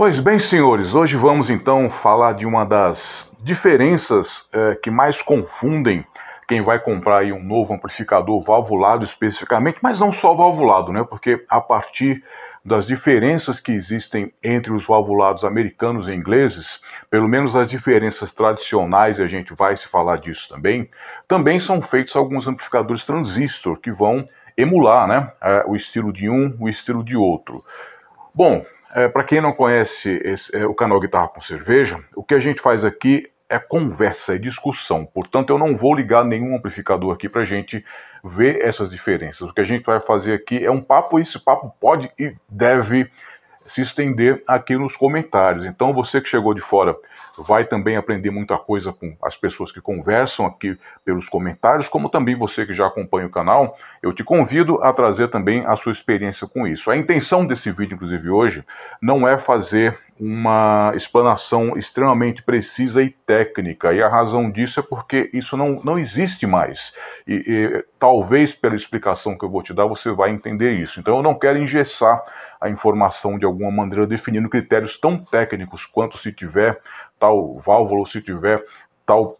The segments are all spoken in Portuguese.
Pois bem, senhores, hoje vamos então falar de uma das diferenças é, que mais confundem quem vai comprar um novo amplificador valvulado especificamente, mas não só valvulado, né? Porque a partir das diferenças que existem entre os valvulados americanos e ingleses, pelo menos as diferenças tradicionais, e a gente vai se falar disso também, também são feitos alguns amplificadores transistor que vão emular né, é, o estilo de um, o estilo de outro. Bom, é, Para quem não conhece esse, é, o canal Guitarra com Cerveja, o que a gente faz aqui é conversa, é discussão. Portanto, eu não vou ligar nenhum amplificador aqui para a gente ver essas diferenças. O que a gente vai fazer aqui é um papo e esse papo pode e deve se estender aqui nos comentários. Então, você que chegou de fora vai também aprender muita coisa com as pessoas que conversam aqui pelos comentários, como também você que já acompanha o canal, eu te convido a trazer também a sua experiência com isso. A intenção desse vídeo, inclusive hoje, não é fazer uma explanação extremamente precisa e técnica, e a razão disso é porque isso não, não existe mais. E, e talvez pela explicação que eu vou te dar você vai entender isso. Então eu não quero engessar a informação de alguma maneira, definindo critérios tão técnicos quanto se tiver tal válvula, ou se tiver tal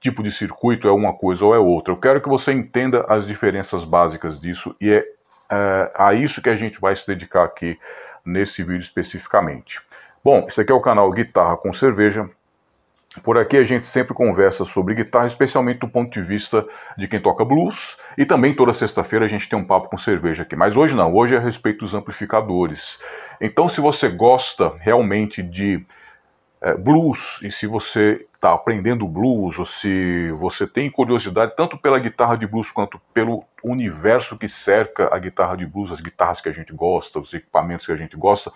tipo de circuito, é uma coisa ou é outra. Eu quero que você entenda as diferenças básicas disso e é, é a isso que a gente vai se dedicar aqui nesse vídeo especificamente. Bom, esse aqui é o canal Guitarra com Cerveja. Por aqui a gente sempre conversa sobre guitarra, especialmente do ponto de vista de quem toca blues, e também toda sexta-feira a gente tem um papo com cerveja aqui. Mas hoje não, hoje é a respeito dos amplificadores. Então, se você gosta realmente de é, blues, e se você está aprendendo blues, ou se você tem curiosidade tanto pela guitarra de blues quanto pelo universo que cerca a guitarra de blues, as guitarras que a gente gosta, os equipamentos que a gente gosta,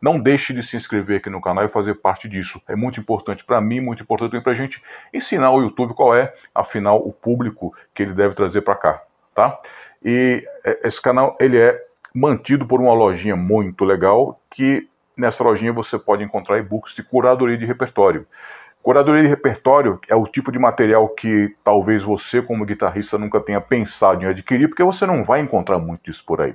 não deixe de se inscrever aqui no canal e fazer parte disso. É muito importante para mim, muito importante também para a gente ensinar o YouTube qual é, afinal, o público que ele deve trazer para cá, tá? E é, esse canal ele é mantido por uma lojinha muito legal que Nessa lojinha você pode encontrar e-books de curadoria de repertório. Curadoria de repertório é o tipo de material que talvez você, como guitarrista, nunca tenha pensado em adquirir, porque você não vai encontrar muito disso por aí.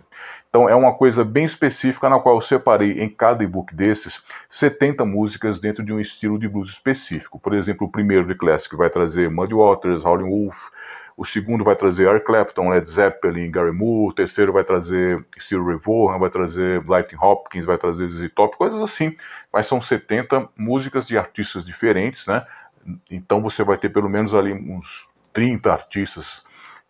Então, é uma coisa bem específica na qual eu separei em cada e-book desses 70 músicas dentro de um estilo de blues específico. Por exemplo, o primeiro de Classic vai trazer Muddy Waters, Howlin' Wolf, o segundo vai trazer Eric Clapton, Led Zeppelin, Gary Moore, o terceiro vai trazer Steel Revolver, vai trazer Lightning Hopkins, vai trazer ZZ Top, coisas assim. Mas são 70 músicas de artistas diferentes, né? Então você vai ter pelo menos ali uns 30 artistas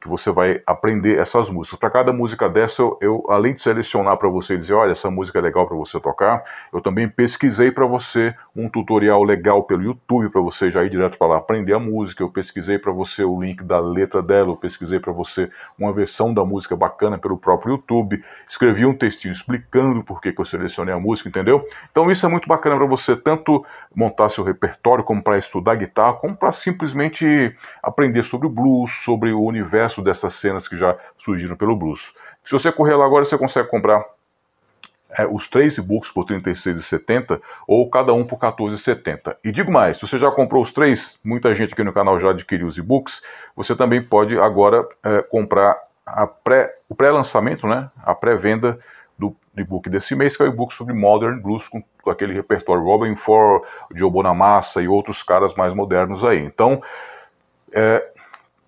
que você vai aprender essas músicas. Para cada música dessa, eu, eu além de selecionar para você e dizer, olha, essa música é legal para você tocar, eu também pesquisei para você um tutorial legal pelo YouTube para você já ir direto para lá aprender a música. Eu pesquisei para você o link da letra dela, eu pesquisei para você uma versão da música bacana pelo próprio YouTube, escrevi um textinho explicando por que, que eu selecionei a música, entendeu? Então isso é muito bacana para você tanto montar seu repertório, como para estudar guitarra, como para simplesmente aprender sobre o blues, sobre o universo dessas cenas que já surgiram pelo blues. Se você correr lá agora, você consegue comprar é, os três e-books por R$ 36,70 ou cada um por R$ 14,70. E digo mais, se você já comprou os três, muita gente aqui no canal já adquiriu os e-books, você também pode agora é, comprar pré, o pré-lançamento, né, a pré-venda do e-book desse mês, que é o e-book sobre Modern Blues, com, com aquele repertório Robin Ford, Joe Bonamassa e outros caras mais modernos aí. Então, é,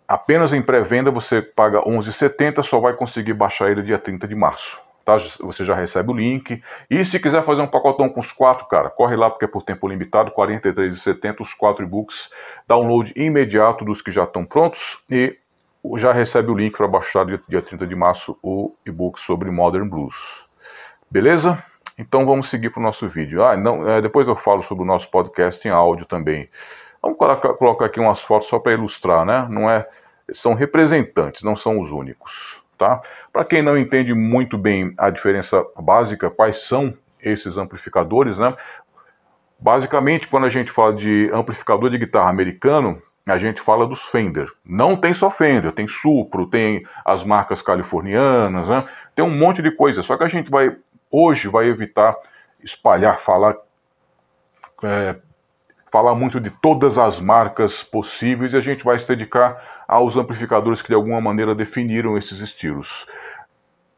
Apenas em pré-venda você paga 11,70, só vai conseguir baixar ele dia 30 de março. Tá? Você já recebe o link. E se quiser fazer um pacotão com os quatro, cara, corre lá porque é por tempo limitado, 43,70 os quatro e-books, download imediato dos que já estão prontos e já recebe o link para baixar dia, dia 30 de março o e-book sobre Modern Blues. Beleza? Então vamos seguir para o nosso vídeo. Ah, não, é, depois eu falo sobre o nosso podcast em áudio também. Vamos colocar aqui umas fotos só para ilustrar, né? Não é são representantes, não são os únicos. Tá? Para quem não entende muito bem a diferença básica, quais são esses amplificadores, né? Basicamente, quando a gente fala de amplificador de guitarra americano, a gente fala dos Fender. Não tem só Fender, tem Supro, tem as marcas californianas, né? tem um monte de coisa. Só que a gente vai, hoje, vai evitar espalhar, falar, é, falar muito de todas as marcas possíveis e a gente vai se dedicar aos ah, amplificadores que de alguma maneira definiram esses estilos.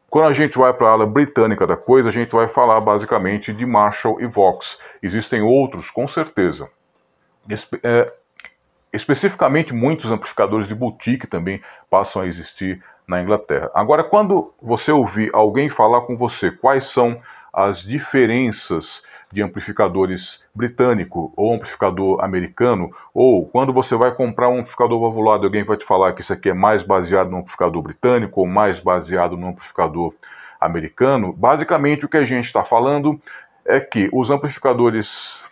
Quando a gente vai para a ala britânica da coisa, a gente vai falar basicamente de Marshall e Vox. Existem outros, com certeza. Espe é, especificamente, muitos amplificadores de boutique também passam a existir na Inglaterra. Agora, quando você ouvir alguém falar com você quais são as diferenças de amplificadores britânico ou amplificador americano, ou quando você vai comprar um amplificador valvulado, alguém vai te falar que isso aqui é mais baseado no amplificador britânico ou mais baseado no amplificador americano, basicamente o que a gente está falando é que os amplificadores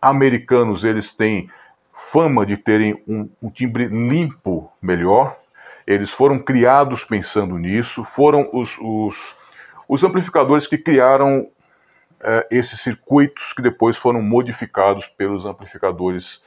americanos eles têm fama de terem um, um timbre limpo melhor, eles foram criados pensando nisso, foram os, os, os amplificadores que criaram é, esses circuitos que depois foram modificados pelos amplificadores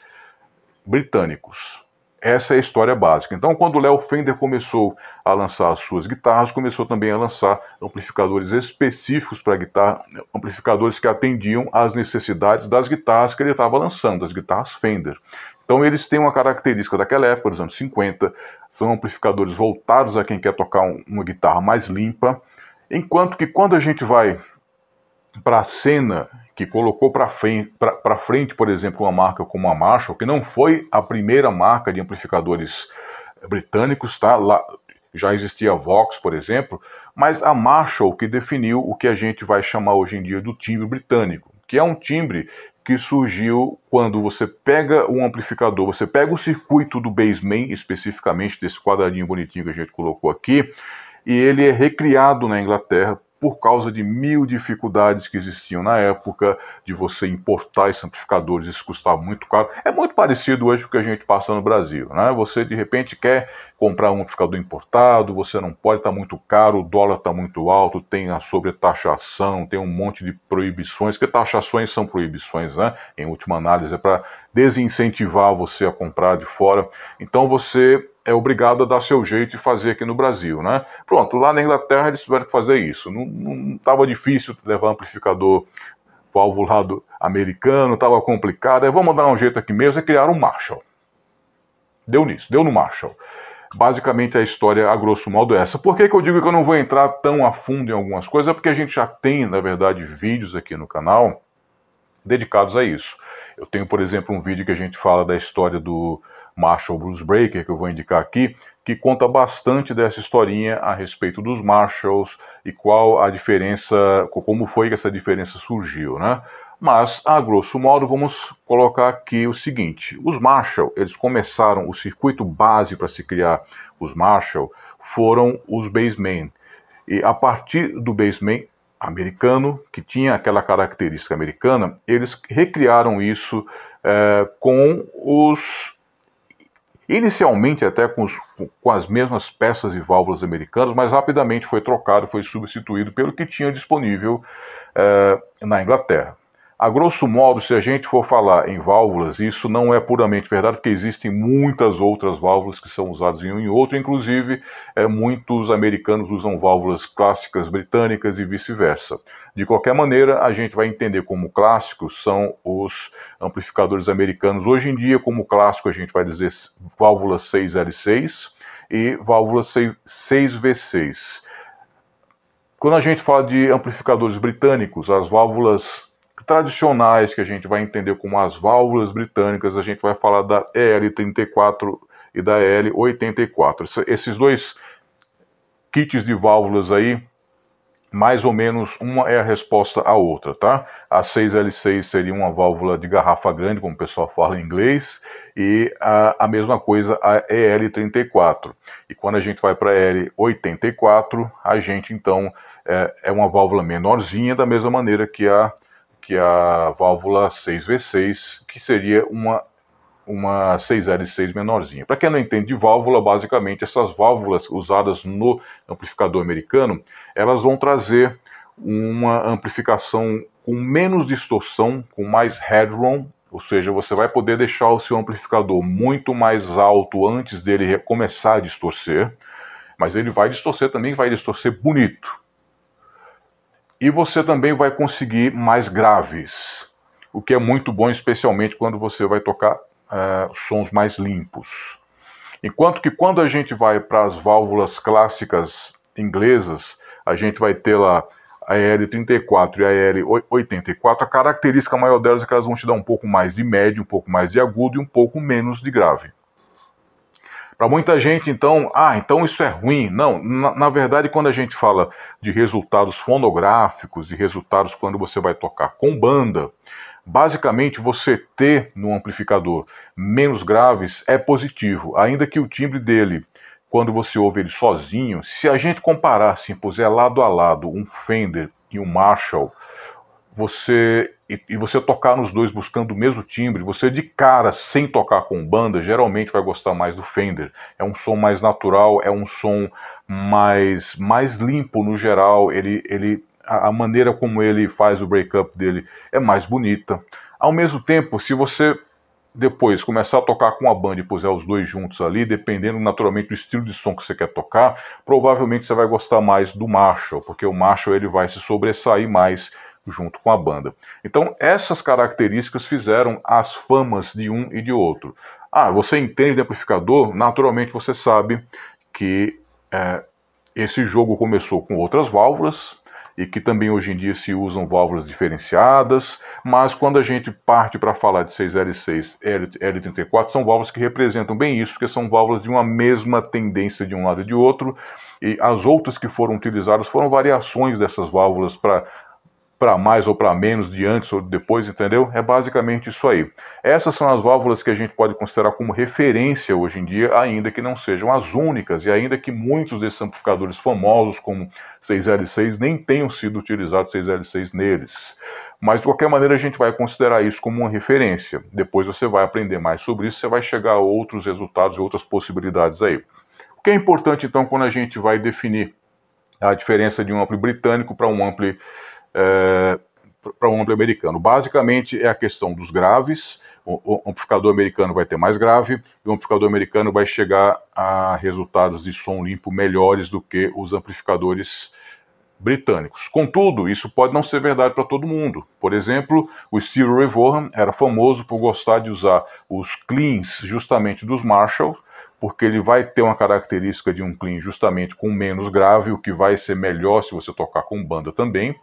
britânicos. Essa é a história básica. Então, quando o Léo Fender começou a lançar as suas guitarras, começou também a lançar amplificadores específicos para guitarra, amplificadores que atendiam às necessidades das guitarras que ele estava lançando, as guitarras Fender. Então, eles têm uma característica daquela época, dos anos 50, são amplificadores voltados a quem quer tocar uma guitarra mais limpa, enquanto que quando a gente vai para a cena que colocou para frente, por exemplo, uma marca como a Marshall, que não foi a primeira marca de amplificadores eh, britânicos, tá? Lá já existia a Vox, por exemplo, mas a Marshall que definiu o que a gente vai chamar hoje em dia do timbre britânico, que é um timbre que surgiu quando você pega um amplificador, você pega o circuito do bassman, especificamente desse quadradinho bonitinho que a gente colocou aqui, e ele é recriado na Inglaterra por causa de mil dificuldades que existiam na época, de você importar esses amplificadores, isso custava muito caro. É muito parecido hoje com o que a gente passa no Brasil. Né? Você de repente quer comprar um amplificador importado, você não pode, está muito caro, o dólar está muito alto, tem a sobretaxação, tem um monte de proibições, que taxações são proibições, né? Em última análise, é para desincentivar você a comprar de fora. Então você é obrigado a dar seu jeito e fazer aqui no Brasil, né? Pronto, lá na Inglaterra eles tiveram que fazer isso. Não estava difícil levar amplificador valvulado americano, estava complicado. Aí vamos dar um jeito aqui mesmo, é criar um Marshall. Deu nisso, deu no Marshall. Basicamente a história, a grosso modo, é essa. Por que, que eu digo que eu não vou entrar tão a fundo em algumas coisas? É porque a gente já tem, na verdade, vídeos aqui no canal dedicados a isso. Eu tenho, por exemplo, um vídeo que a gente fala da história do, Marshall Blues Breaker, que eu vou indicar aqui, que conta bastante dessa historinha a respeito dos Marshalls e qual a diferença, como foi que essa diferença surgiu, né? Mas, a grosso modo, vamos colocar aqui o seguinte: os Marshall, eles começaram o circuito base para se criar os Marshall, foram os basemen. E a partir do baseman americano, que tinha aquela característica americana, eles recriaram isso é, com os Inicialmente até com, os, com, as mesmas peças e válvulas americanas, mas rapidamente foi trocado, foi substituído pelo que tinha disponível eh, na Inglaterra. A grosso modo, se a gente for falar em válvulas, isso não é puramente verdade, porque existem muitas outras válvulas que são usadas em um e outro, inclusive é, muitos americanos usam válvulas clássicas britânicas e vice-versa. De qualquer maneira, a gente vai entender como clássicos são os amplificadores americanos. Hoje em dia, como clássico, a gente vai dizer válvula 6L6 e válvula 6V6. Quando a gente fala de amplificadores britânicos, as válvulas tradicionais que a gente vai entender como as válvulas britânicas, a gente vai falar da EL34 e da EL84. Esses dois kits de válvulas aí, mais ou menos uma é a resposta à outra, tá? A 6L6 seria uma válvula de garrafa grande, como o pessoal fala em inglês, e a, a mesma coisa a EL34. E quando a gente vai para a EL84, a gente então é, é uma válvula menorzinha, da mesma maneira que a que a válvula 6V6, que seria uma, uma 6L6 menorzinha. Para quem não entende de válvula, basicamente essas válvulas usadas no amplificador americano, elas vão trazer uma amplificação com menos distorção, com mais headroom, ou seja, você vai poder deixar o seu amplificador muito mais alto antes dele começar a distorcer, mas ele vai distorcer também, vai distorcer bonito e você também vai conseguir mais graves, o que é muito bom, especialmente quando você vai tocar eh, sons mais limpos. Enquanto que quando a gente vai para as válvulas clássicas inglesas, a gente vai ter lá a EL34 e a EL84, a característica maior delas é que elas vão te dar um pouco mais de médio, um pouco mais de agudo e um pouco menos de grave. Para muita gente, então, ah, então isso é ruim. Não, na, na, verdade, quando a gente fala de resultados fonográficos, de resultados quando você vai tocar com banda, basicamente você ter no amplificador menos graves é positivo, ainda que o timbre dele, quando você ouve ele sozinho, se a gente comparar, se assim, puser lado a lado um Fender e um Marshall, você e, e, você tocar nos dois buscando o mesmo timbre, você de cara sem tocar com banda, geralmente vai gostar mais do Fender. É um som mais natural, é um som mais mais limpo no geral, ele ele a maneira como ele faz o breakup dele é mais bonita. Ao mesmo tempo, se você depois começar a tocar com a banda e puser os dois juntos ali, dependendo naturalmente do estilo de som que você quer tocar, provavelmente você vai gostar mais do Marshall, porque o Marshall ele vai se sobressair mais junto com a banda. Então, essas características fizeram as famas de um e de outro. Ah, você entende de amplificador? Naturalmente você sabe que é, esse jogo começou com outras válvulas e que também hoje em dia se usam válvulas diferenciadas, mas quando a gente parte para falar de 6L6 L34, são válvulas que representam bem isso, porque são válvulas de uma mesma tendência de um lado e de outro, e as outras que foram utilizadas foram variações dessas válvulas para para mais ou para menos, de antes ou depois, entendeu? É basicamente isso aí. Essas são as válvulas que a gente pode considerar como referência hoje em dia, ainda que não sejam as únicas, e ainda que muitos desses amplificadores famosos, como 6L6, nem tenham sido utilizados 6L6 neles. Mas de qualquer maneira a gente vai considerar isso como uma referência. Depois você vai aprender mais sobre isso, você vai chegar a outros resultados e outras possibilidades aí. O que é importante então quando a gente vai definir a diferença de um ampli britânico para um ampli é, para o um americano. Basicamente é a questão dos graves, o, o amplificador americano vai ter mais grave e o amplificador americano vai chegar a resultados de som limpo melhores do que os amplificadores britânicos. Contudo, isso pode não ser verdade para todo mundo. Por exemplo, o Steve Ray Vaughan era famoso por gostar de usar os cleans justamente dos Marshall porque ele vai ter uma característica de um clean justamente com menos grave, o que vai ser melhor se você tocar com banda também.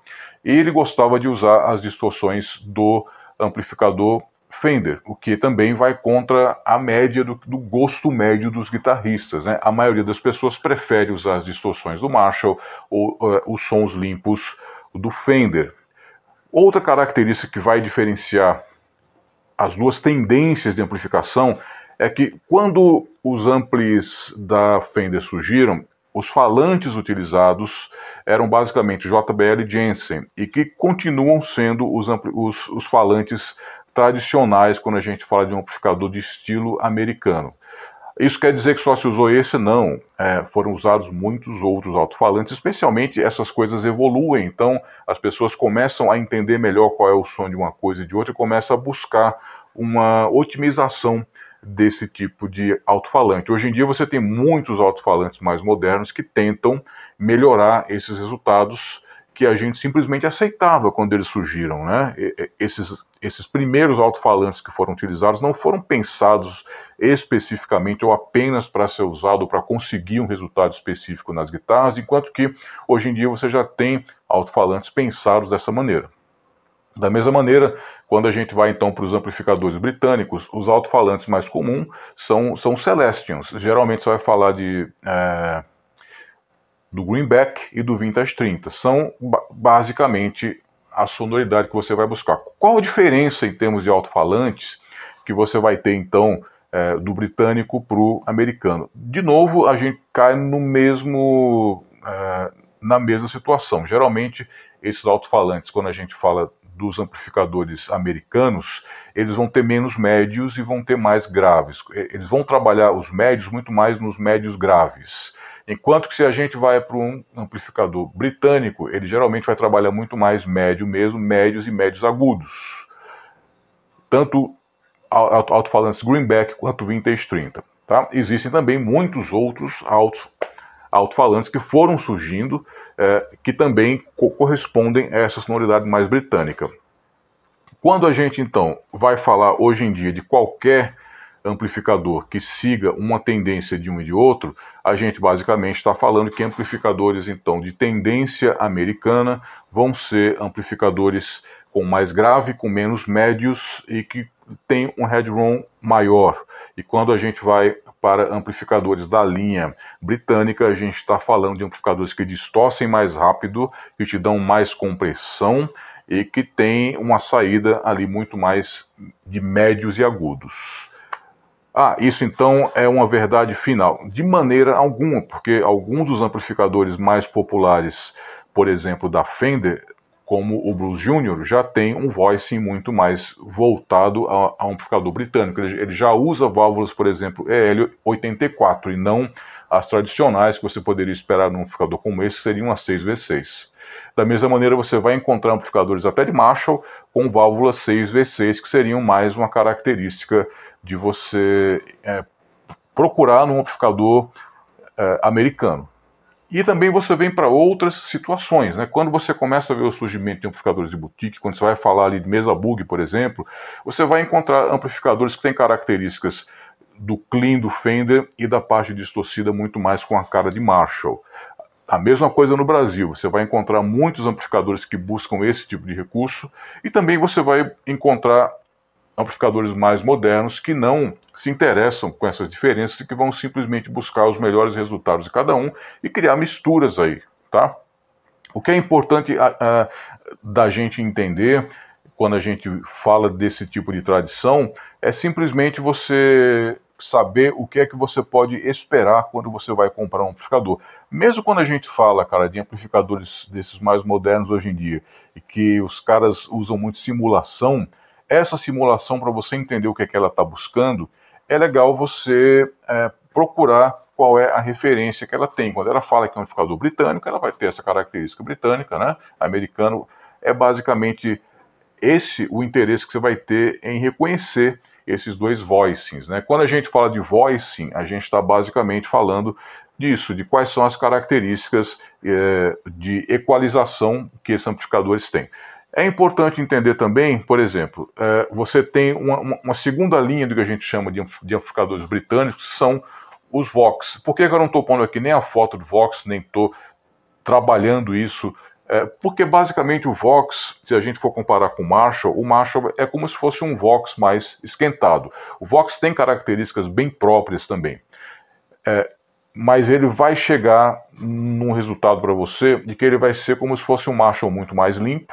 E ele gostava de usar as distorções do amplificador Fender, o que também vai contra a média do, do gosto médio dos guitarristas. Né? A maioria das pessoas prefere usar as distorções do Marshall ou uh, os sons limpos do Fender. Outra característica que vai diferenciar as duas tendências de amplificação é que quando os amplis da Fender surgiram, os falantes utilizados eram basicamente JBL e Jensen e que continuam sendo os, os, os falantes tradicionais quando a gente fala de um amplificador de estilo americano. Isso quer dizer que só se usou esse? Não. É, foram usados muitos outros alto-falantes, especialmente essas coisas evoluem, então as pessoas começam a entender melhor qual é o som de uma coisa e de outra e começam a buscar uma otimização desse tipo de alto-falante. Hoje em dia você tem muitos alto-falantes mais modernos que tentam melhorar esses resultados que a gente simplesmente aceitava quando eles surgiram, né? Esses, esses primeiros alto-falantes que foram utilizados não foram pensados especificamente ou apenas para ser usado para conseguir um resultado específico nas guitarras, enquanto que hoje em dia você já tem alto-falantes pensados dessa maneira. Da mesma maneira, quando a gente vai então para os amplificadores britânicos, os alto-falantes mais comuns são, são Celestians. Geralmente você vai falar de, é, do Greenback e do Vintage 30. São basicamente a sonoridade que você vai buscar. Qual a diferença em termos de alto-falantes que você vai ter então é, do britânico para o americano? De novo, a gente cai no mesmo. É, na mesma situação. Geralmente, esses alto-falantes, quando a gente fala dos amplificadores americanos, eles vão ter menos médios e vão ter mais graves. Eles vão trabalhar os médios muito mais nos médios graves. Enquanto que se a gente vai para um amplificador britânico, ele geralmente vai trabalhar muito mais médio mesmo, médios e médios agudos. Tanto alto-falantes Greenback quanto Vintage 30. Tá? Existem também muitos outros altos alto-falantes que foram surgindo, é, que também co correspondem a essa sonoridade mais britânica. Quando a gente então vai falar hoje em dia de qualquer amplificador que siga uma tendência de um e de outro, a gente basicamente está falando que amplificadores então de tendência americana vão ser amplificadores com mais grave, com menos médios e que tem um headroom maior. E quando a gente vai para amplificadores da linha britânica, a gente está falando de amplificadores que distorcem mais rápido, que te dão mais compressão e que tem uma saída ali muito mais de médios e agudos. Ah, isso então é uma verdade final. De maneira alguma, porque alguns dos amplificadores mais populares, por exemplo, da Fender, como o Blues Júnior, já tem um voicing muito mais voltado a, a um amplificador britânico. Ele, ele, já usa válvulas, por exemplo, EL84 e não as tradicionais que você poderia esperar num amplificador como esse, que seriam as 6V6. Da mesma maneira, você vai encontrar amplificadores até de Marshall com válvulas 6V6, que seriam mais uma característica de você é, procurar num amplificador é, americano. E também você vem para outras situações, né? Quando você começa a ver o surgimento de amplificadores de boutique, quando você vai falar ali de mesa bug, por exemplo, você vai encontrar amplificadores que têm características do clean do Fender e da parte distorcida muito mais com a cara de Marshall. A mesma coisa no Brasil, você vai encontrar muitos amplificadores que buscam esse tipo de recurso e também você vai encontrar amplificadores mais modernos que não se interessam com essas diferenças e que vão simplesmente buscar os melhores resultados de cada um e criar misturas aí, tá? O que é importante a, ah, a, ah, da gente entender quando a gente fala desse tipo de tradição é simplesmente você saber o que é que você pode esperar quando você vai comprar um amplificador. Mesmo quando a gente fala, cara, de amplificadores desses mais modernos hoje em dia, e que os caras usam muito simulação, essa simulação, para você entender o que, é que ela está buscando, é legal você é, procurar qual é a referência que ela tem. Quando ela fala que é um amplificador britânico, ela vai ter essa característica britânica, né? Americano é basicamente esse o interesse que você vai ter em reconhecer esses dois voicings, né? Quando a gente fala de voicing, a gente está basicamente falando disso, de quais são as características é, de equalização que esses amplificadores têm. É importante entender também, por exemplo, é, você tem uma, uma, segunda linha do que a gente chama de, de amplificadores britânicos, que são os Vox. Por que eu não estou pondo aqui nem a foto do Vox, nem estou trabalhando isso? É, porque basicamente o Vox, se a gente for comparar com o Marshall, o Marshall é como se fosse um Vox mais esquentado. O Vox tem características bem próprias também. É, mas ele vai chegar num resultado para você de que ele vai ser como se fosse um Marshall muito mais limpo,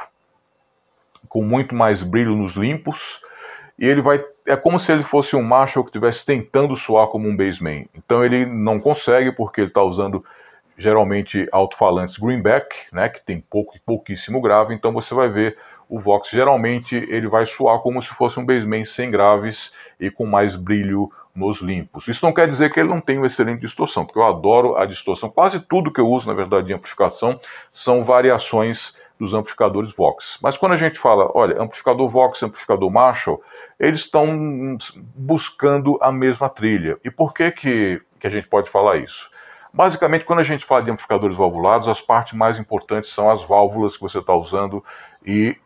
com muito mais brilho nos limpos, e ele vai é como se ele fosse um macho que estivesse tentando soar como um baseman. Então ele não consegue porque ele está usando geralmente alto-falantes greenback, né, que tem pouco pouquíssimo grave. Então você vai ver o Vox geralmente ele vai soar como se fosse um baseman sem graves e com mais brilho nos limpos. Isso não quer dizer que ele não tenha uma excelente distorção, porque eu adoro a distorção. Quase tudo que eu uso, na verdade, de amplificação são variações dos amplificadores Vox. Mas quando a gente fala, olha, amplificador Vox, amplificador Marshall, eles estão buscando a mesma trilha. E por que, que, que a gente pode falar isso? Basicamente, quando a gente fala de amplificadores valvulados, as partes mais importantes são as válvulas que você está usando e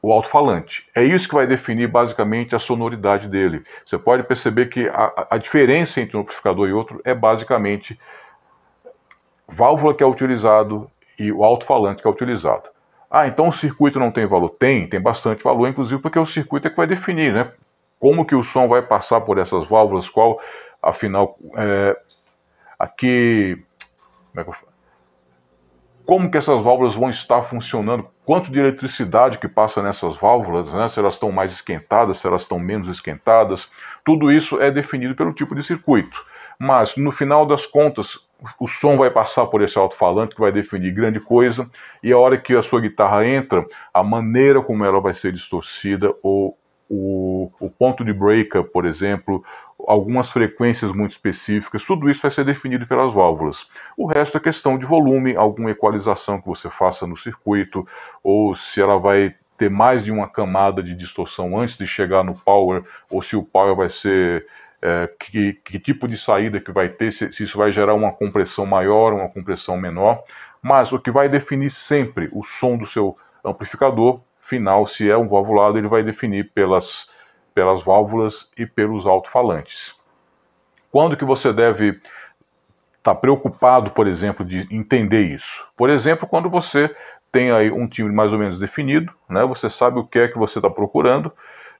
o alto-falante. É isso que vai definir basicamente a sonoridade dele. Você pode perceber que a, a, diferença entre um amplificador e outro é basicamente válvula que é utilizado, e o alto-falante que é utilizado. Ah, então o circuito não tem valor? Tem, tem bastante valor, inclusive porque é o circuito é que vai definir, né? Como que o som vai passar por essas válvulas, qual, afinal, é, aqui, como é que eu falo? como que essas válvulas vão estar funcionando, quanto de eletricidade que passa nessas válvulas, né? se elas estão mais esquentadas, se elas estão menos esquentadas, tudo isso é definido pelo tipo de circuito. Mas, no final das contas, o som vai passar por esse alto-falante que vai definir grande coisa, e a hora que a sua guitarra entra, a maneira como ela vai ser distorcida, ou o, o ponto de breaker, por exemplo, algumas frequências muito específicas, tudo isso vai ser definido pelas válvulas. O resto é questão de volume, alguma equalização que você faça no circuito, ou se ela vai ter mais de uma camada de distorção antes de chegar no power, ou se o power vai ser é, que, que, tipo de saída que vai ter, se, se, isso vai gerar uma compressão maior, uma compressão menor, mas o que vai definir sempre o som do seu amplificador final, se é um valvulado, ele vai definir pelas, pelas válvulas e pelos alto-falantes. Quando que você deve estar tá preocupado, por exemplo, de entender isso? Por exemplo, quando você tem aí um timbre mais ou menos definido, né? Você sabe o que é que você está procurando,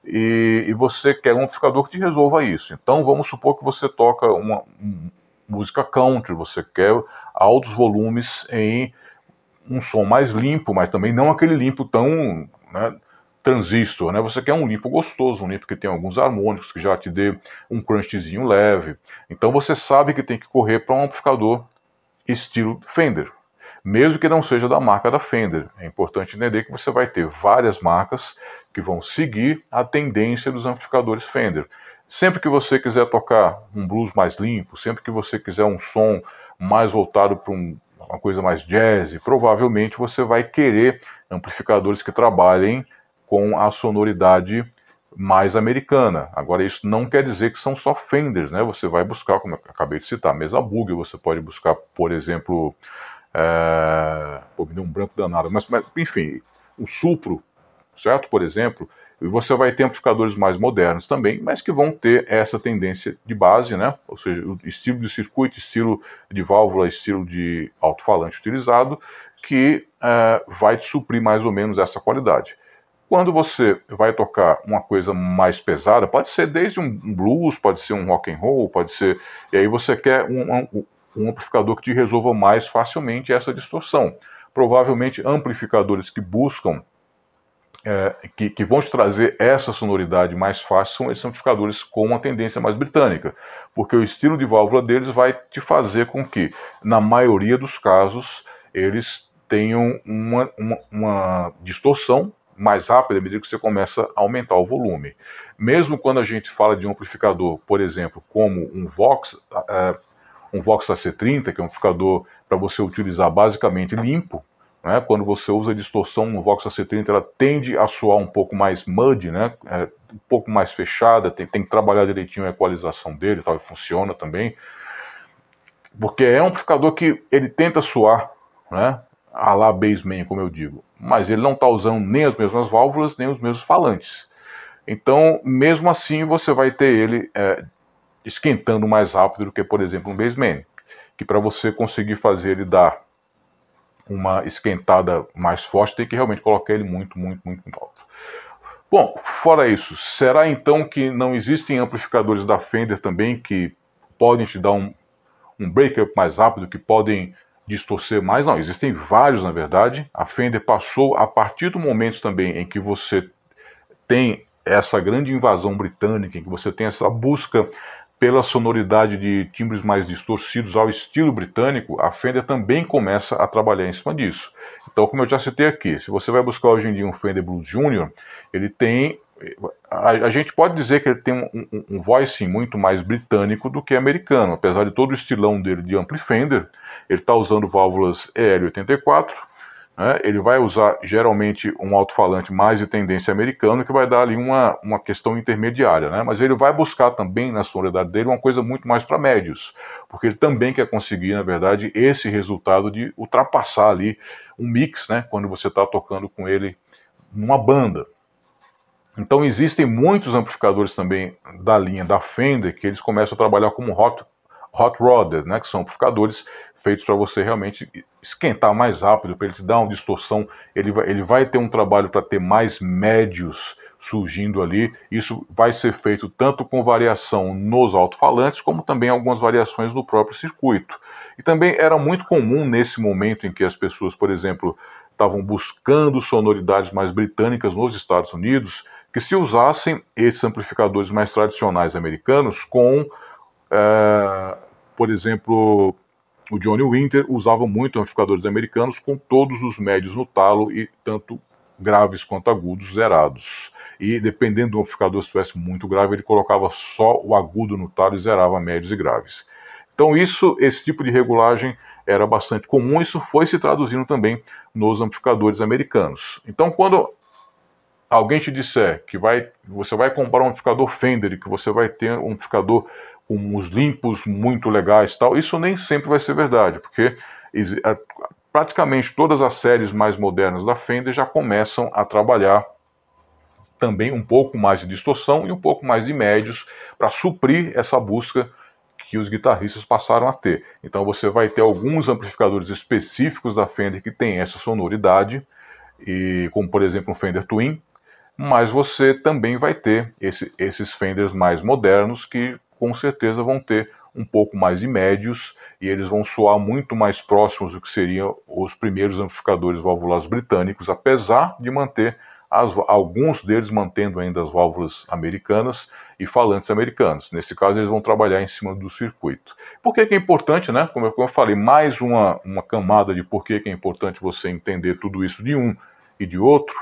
e, e, você quer um amplificador que te resolva isso. Então vamos supor que você toca uma, música country, você quer altos volumes em um som mais limpo, mas também não aquele limpo tão né, transistor, né? Você quer um limpo gostoso, um limpo que tem alguns harmônicos, que já te dê um crunchzinho leve. Então você sabe que tem que correr para um amplificador estilo Fender mesmo que não seja da marca da Fender. É importante entender que você vai ter várias marcas que vão seguir a tendência dos amplificadores Fender. Sempre que você quiser tocar um blues mais limpo, sempre que você quiser um som mais voltado para um, uma coisa mais jazz, provavelmente você vai querer amplificadores que trabalhem com a sonoridade mais americana. Agora, isso não quer dizer que são só Fenders, né? Você vai buscar, como eu acabei de citar, mesa Bug, você pode buscar, por exemplo, é... Pô, me deu um branco danado. Mas, mas, enfim, o Supro, certo? Por exemplo, você vai ter amplificadores mais modernos também, mas que vão ter essa tendência de base, né? Ou seja, o estilo de circuito, estilo de válvula, estilo de alto-falante utilizado, que uh, vai suprir mais ou menos essa qualidade. Quando você vai tocar uma coisa mais pesada, pode ser desde um blues, pode ser um rock and roll, pode ser. E aí você quer um, um, um amplificador que te resolva mais facilmente essa distorção. Provavelmente amplificadores que buscam, é, que, que, vão te trazer essa sonoridade mais fácil são esses amplificadores com uma tendência mais britânica, porque o estilo de válvula deles vai te fazer com que, na maioria dos casos, eles tenham uma, uma, uma distorção mais rápida à medida que você começa a aumentar o volume. Mesmo quando a gente fala de um amplificador, por exemplo, como um Vox, um Vox AC30, que é um amplificador para você utilizar basicamente limpo, né? quando você usa distorção no Vox AC30, ela tende a soar um pouco mais mud, né? É, um pouco mais fechada, tem, tem, que trabalhar direitinho a equalização dele, tal, e funciona também, porque é um amplificador que ele tenta soar, né? a lá baseman, como eu digo, mas ele não está usando nem as mesmas válvulas, nem os mesmos falantes. Então, mesmo assim, você vai ter ele é, esquentando mais rápido do que, por exemplo, um baseman, que para você conseguir fazer ele dar uma esquentada mais forte, tem que realmente colocar ele muito, muito, muito, muito alto. Bom, fora isso, será então que não existem amplificadores da Fender também que podem te dar um, um breakup mais rápido, que podem distorcer mais? Não, existem vários, na verdade. A Fender passou, a partir do momento também em que você tem essa grande invasão britânica, em que você tem essa busca pela sonoridade de timbres mais distorcidos ao estilo britânico, a Fender também começa a trabalhar em cima disso. Então, como eu já citei aqui, se você vai buscar hoje em dia um Fender Blues Junior, ele tem a, a, gente pode dizer que ele tem um, um, um, voicing muito mais britânico do que americano, apesar de todo o estilão dele de ampli Fender, ele está usando válvulas EL84, né, ele vai usar geralmente um alto-falante mais de tendência americano que vai dar ali uma, uma questão intermediária, né, mas ele vai buscar também na sonoridade dele uma coisa muito mais para médios, porque ele também quer conseguir, na verdade, esse resultado de ultrapassar ali um mix, né, quando você está tocando com ele numa banda. Então existem muitos amplificadores também da linha da Fender que eles começam a trabalhar como hot hot rodded, né, que são amplificadores feitos para você realmente esquentar mais rápido, para ele te dar uma distorção. Ele vai, ele vai ter um trabalho para ter mais médios surgindo ali. Isso vai ser feito tanto com variação nos alto-falantes, como também algumas variações no próprio circuito. E também era muito comum nesse momento em que as pessoas, por exemplo, estavam buscando sonoridades mais britânicas nos Estados Unidos, que se usassem esses amplificadores mais tradicionais americanos com é, por exemplo, o Johnny Winter usava muito amplificadores americanos com todos os médios no talo e tanto graves quanto agudos zerados. E dependendo do amplificador, se tivesse muito grave, ele colocava só o agudo no talo e zerava médios e graves. Então isso, esse tipo de regulagem era bastante comum, isso foi se traduzindo também nos amplificadores americanos. Então quando alguém te disser que vai, você vai comprar um amplificador Fender, que você vai ter um amplificador com os limpos muito legais tal. Isso nem sempre vai ser verdade, porque é, praticamente todas as séries mais modernas da Fender já começam a trabalhar também um pouco mais de distorção e um pouco mais de médios para suprir essa busca que os guitarristas passaram a ter. Então você vai ter alguns amplificadores específicos da Fender que tem essa sonoridade, e como por exemplo um Fender Twin, mas você também vai ter esse, esses Fenders mais modernos que com certeza vão ter um pouco mais de médios e eles vão soar muito mais próximos do que seriam os primeiros amplificadores válvulas britânicos, apesar de manter as, alguns deles mantendo ainda as válvulas americanas e falantes americanos. Nesse caso, eles vão trabalhar em cima do circuito. Por que, que é importante, né? Como eu, como eu falei, mais uma, uma camada de por que, que é importante você entender tudo isso de um e de outro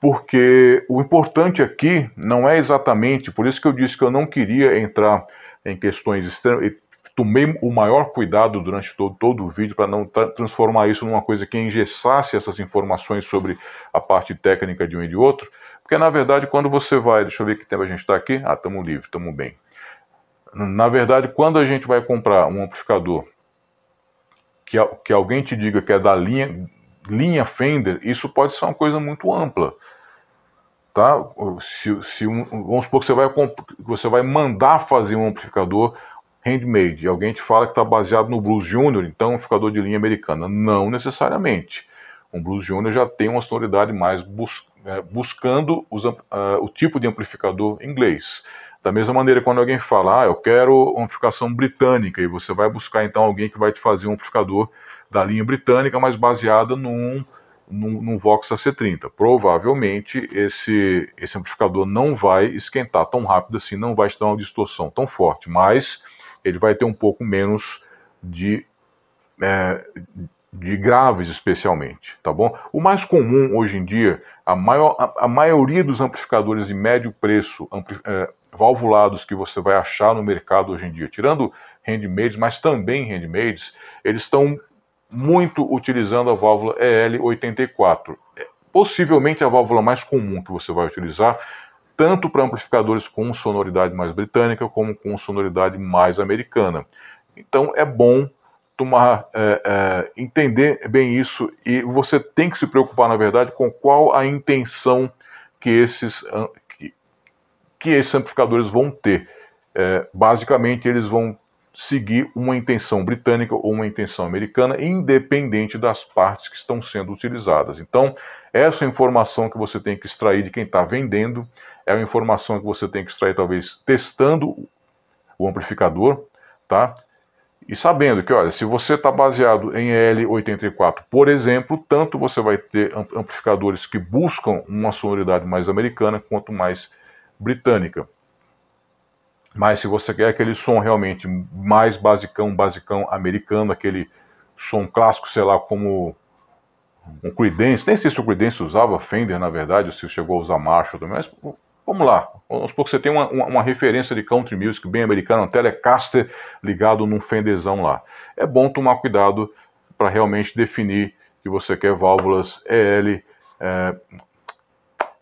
porque o importante aqui não é exatamente, por isso que eu disse que eu não queria entrar em questões extremas, tomei o maior cuidado durante todo, todo o vídeo para não tra transformar isso numa coisa que engessasse essas informações sobre a parte técnica de um e de outro, porque na verdade quando você vai, deixa eu ver que tempo a gente está aqui, ah, estamos livre, estamos bem. Na verdade, quando a gente vai comprar um amplificador que, que alguém te diga que é da linha linha Fender, isso pode ser uma coisa muito ampla. Tá? Se, se um, vamos supor que você, vai, você vai mandar fazer um amplificador handmade, e alguém te fala que está baseado no Blues Junior, então um amplificador de linha americana. Não necessariamente. Um Blues Junior já tem uma sonoridade mais bus, é, buscando os, uh, o tipo de amplificador inglês. Da mesma maneira, quando alguém fala, ah, eu quero amplificação britânica, e você vai buscar então alguém que vai te fazer um amplificador da linha britânica, mas baseada num, num, num Vox AC30. Provavelmente esse, esse amplificador não vai esquentar tão rápido assim, não vai estar uma distorção tão forte, mas ele vai ter um pouco menos de, é, de graves, especialmente, tá bom? O mais comum hoje em dia, a, maior, a, a maioria dos amplificadores de médio preço, ampli, é, valvulados que você vai achar no mercado hoje em dia, tirando handmades, mas também handmades, eles estão muito utilizando a válvula EL84. É, possivelmente a válvula mais comum que você vai utilizar, tanto para amplificadores com sonoridade mais britânica como com sonoridade mais americana. Então é bom tomar, é, é, entender bem isso e você tem que se preocupar, na verdade, com qual a intenção que esses, ah, que, que esses amplificadores vão ter. É, basicamente, eles vão seguir uma intenção britânica ou uma intenção americana, independente das partes que estão sendo utilizadas. Então, essa informação que você tem que extrair de quem está vendendo é a informação que você tem que extrair, talvez, testando o amplificador, tá? E sabendo que, olha, se você está baseado em L84, por exemplo, tanto você vai ter amplificadores que buscam uma sonoridade mais americana quanto mais britânica. Mas se você quer aquele som realmente mais basicão, basicão americano, aquele som clássico, sei lá, como um Creedence, nem sei se o Creedence usava Fender, na verdade, ou se chegou a usar Marshall também, mas vamos lá, vamos supor que você tem uma, uma, uma referência de country music bem americana, um Telecaster ligado num Fenderzão lá. É bom tomar cuidado para realmente definir que você quer válvulas EL, é,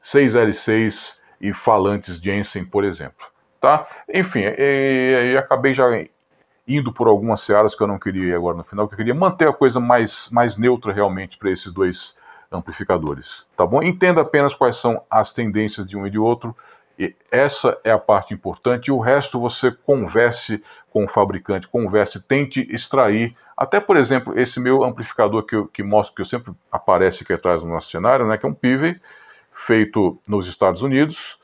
6L6 e falantes Jensen, por exemplo tá? Enfim, e, e acabei já indo por algumas searas que eu não queria agora no final, que eu queria manter a coisa mais, mais neutra realmente para esses dois amplificadores, tá bom? Entenda apenas quais são as tendências de um e de outro, e essa é a parte importante, e o resto você converse com o fabricante, converse, tente extrair, até por exemplo, esse meu amplificador que eu que mostro, que eu sempre aparece aqui atrás no nosso cenário, né, que é um pivot, feito nos Estados Unidos,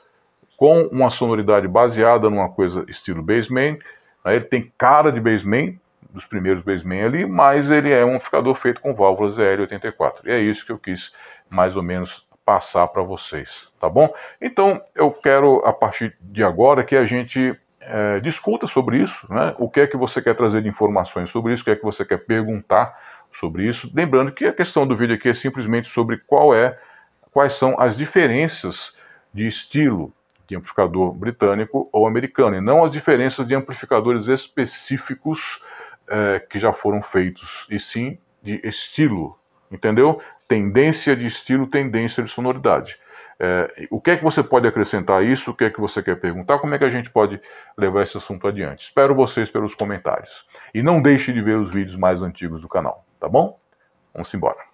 com uma sonoridade baseada numa coisa estilo bassman. Né? Ele tem cara de bassman, dos primeiros bassman ali, mas ele é um amplificador feito com válvulas ZL84. E é isso que eu quis mais ou menos passar para vocês, tá bom? Então eu quero, a partir de agora, que a gente é, discuta sobre isso, né? O que é que você quer trazer de informações sobre isso, o que é que você quer perguntar sobre isso. Lembrando que a questão do vídeo aqui é simplesmente sobre qual é, quais são as diferenças de estilo amplificador britânico ou americano, e não as diferenças de amplificadores específicos é, que já foram feitos, e sim de estilo, entendeu? Tendência de estilo, tendência de sonoridade. É, o que é que você pode acrescentar a isso? O que é que você quer perguntar? Como é que a gente pode levar esse assunto adiante? Espero vocês pelos comentários. E não deixe de ver os vídeos mais antigos do canal, tá bom? Vamos embora.